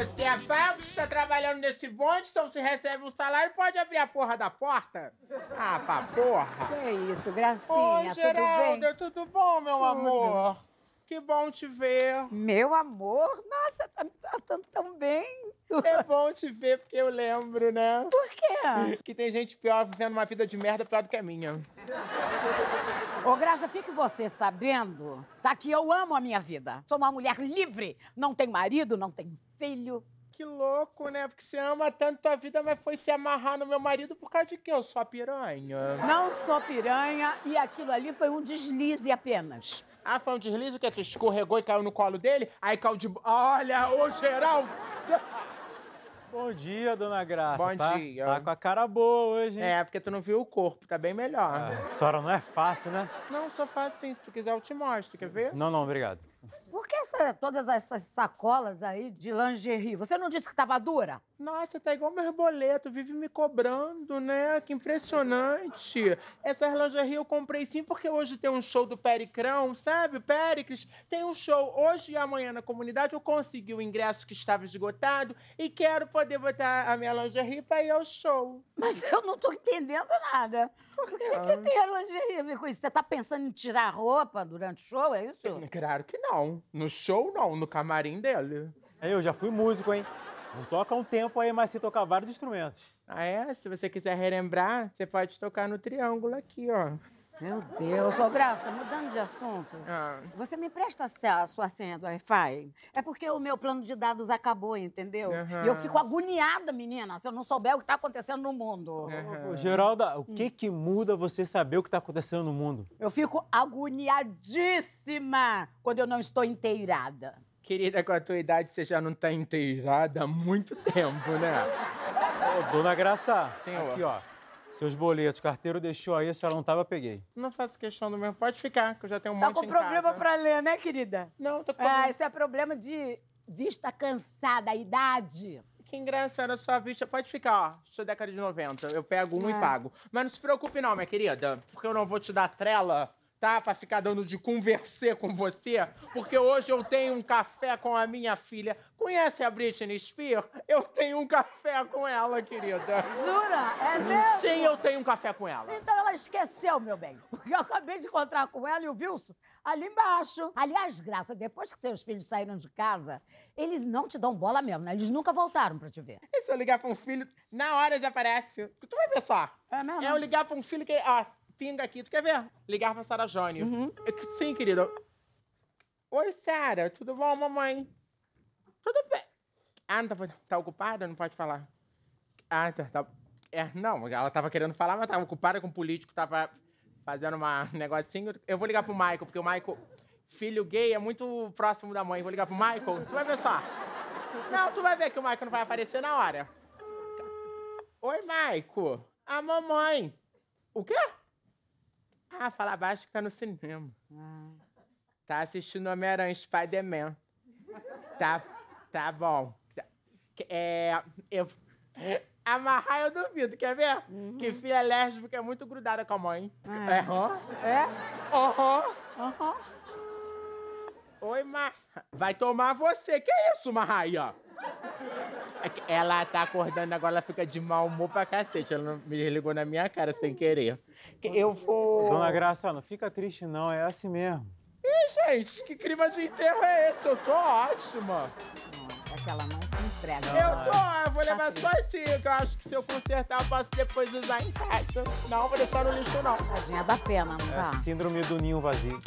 Você é pago, tá trabalhando nesse bonde, então você recebe um salário, pode abrir a porra da porta? Ah, pra porra! Que isso, gracinha, Oi, Geraldo, tudo bem? tudo bom, meu tudo. amor? Que bom te ver. Meu amor, nossa, tá me tratando tão bem. É bom te ver, porque eu lembro, né? Por quê? Que tem gente pior vivendo uma vida de merda pior do que a minha. Ô, Graça, fique você sabendo, tá? Que eu amo a minha vida. Sou uma mulher livre. Não tenho marido, não tenho filho que louco, né? Porque você ama tanto a vida, mas foi se amarrar no meu marido por causa de quê? Eu sou a piranha. Não sou piranha e aquilo ali foi um deslize apenas. Ah, foi um deslize que tu escorregou e caiu no colo dele? Aí caiu de... Olha, ô geral... Bom dia, dona Graça. Bom tá, dia. Tá com a cara boa hoje, hein? É, porque tu não viu o corpo, tá bem melhor. Ah, senhora não é fácil, né? Não, sou fácil sim. Se tu quiser, eu te mostro, quer ver? Não, não, obrigado toda, todas essas sacolas aí de lingerie, você não disse que tava dura? Nossa, tá igual meu boleto, vive me cobrando, né? Que impressionante. Essas lingerie eu comprei sim porque hoje tem um show do Pericrão, sabe? Pericles tem um show hoje e amanhã na comunidade. Eu consegui o ingresso que estava esgotado e quero poder botar a minha lingerie pra ir ao show. Mas eu não tô entendendo nada. Por que, que tem a lingerie a ver com isso? Você tá pensando em tirar a roupa durante o show, é isso? Claro que não. No show show, não, no camarim dele. Eu já fui músico, hein? Não toca um tempo aí, mas se tocar vários instrumentos. Ah, é? Se você quiser relembrar, você pode tocar no triângulo aqui, ó. Meu Deus, ô oh, Graça, mudando de assunto, ah. você me presta a sua senha do Wi-Fi? É porque o meu plano de dados acabou, entendeu? Uhum. E eu fico agoniada, menina, se eu não souber o que está acontecendo no mundo. Uhum. Geralda, o que hum. que muda você saber o que está acontecendo no mundo? Eu fico agoniadíssima quando eu não estou inteirada. Querida, com a tua idade você já não está inteirada há muito tempo, né? Ô, dona Graça, Senhor. aqui ó. Seus boletos, carteiro deixou aí, a senhora não tava, peguei. Não faço questão do meu. Pode ficar, que eu já tenho um tá monte Tá com problema casa. pra ler, né, querida? Não, tô com... Ah, isso é problema de vista cansada, idade. Que engraçado a sua vista. Pode ficar, ó. Sou década de 90. Eu pego um é. e pago. Mas não se preocupe não, minha querida, porque eu não vou te dar trela tá? Pra ficar dando de conversar com você, porque hoje eu tenho um café com a minha filha. Conhece a Britney Spears? Eu tenho um café com ela, querida. Jura? É mesmo? Sim, eu tenho um café com ela. Então ela esqueceu, meu bem, porque eu acabei de encontrar com ela e o Wilson ali embaixo. Aliás, Graça, depois que seus filhos saíram de casa, eles não te dão bola mesmo, né? Eles nunca voltaram pra te ver. E se eu ligar pra um filho, na hora desaparece. Tu vai ver só. É mesmo? É eu ligar pra um filho que, ó, pinga aqui. Tu quer ver? Ligar pra Sara Jane. Uhum. Sim, querida. Oi, Sara. Tudo bom, mamãe? Tudo bem. Ah, não tá, tá ocupada? Não pode falar. Ah, tá, tá. É, não, ela tava querendo falar, mas tava ocupada com o político, tava fazendo um negocinho. Eu vou ligar pro Michael, porque o Michael, filho gay, é muito próximo da mãe. Vou ligar pro Michael. Tu vai ver só. Não, tu vai ver que o Michael não vai aparecer na hora. Oi, Michael. A ah, mamãe. O quê? Ah, fala baixo que tá no cinema. Ah. Tá assistindo Homem-Aranha Spider-Man. tá, tá bom. É, eu, amarrar eu duvido, quer ver? Uhum. Que filha lésbica é muito grudada com a mãe. Ah, é? Uhum. É? Uhum. Uhum. Oi, Mar... Vai tomar você. Que isso, Marraia? É ela tá acordando agora, ela fica de mau humor pra cacete. Ela me ligou na minha cara sem querer. Eu vou. Dona Graça, não fica triste, não, é assim mesmo. Ih, gente, que clima de enterro é esse? Eu tô ótima. é que ela não se entrega. Eu tô, eu vou tá levar tá só esse. Eu acho que se eu consertar, eu posso depois usar em casa. Não, vou deixar no lixo, não. Tadinha, dá pena, não tá? É síndrome do ninho vazio.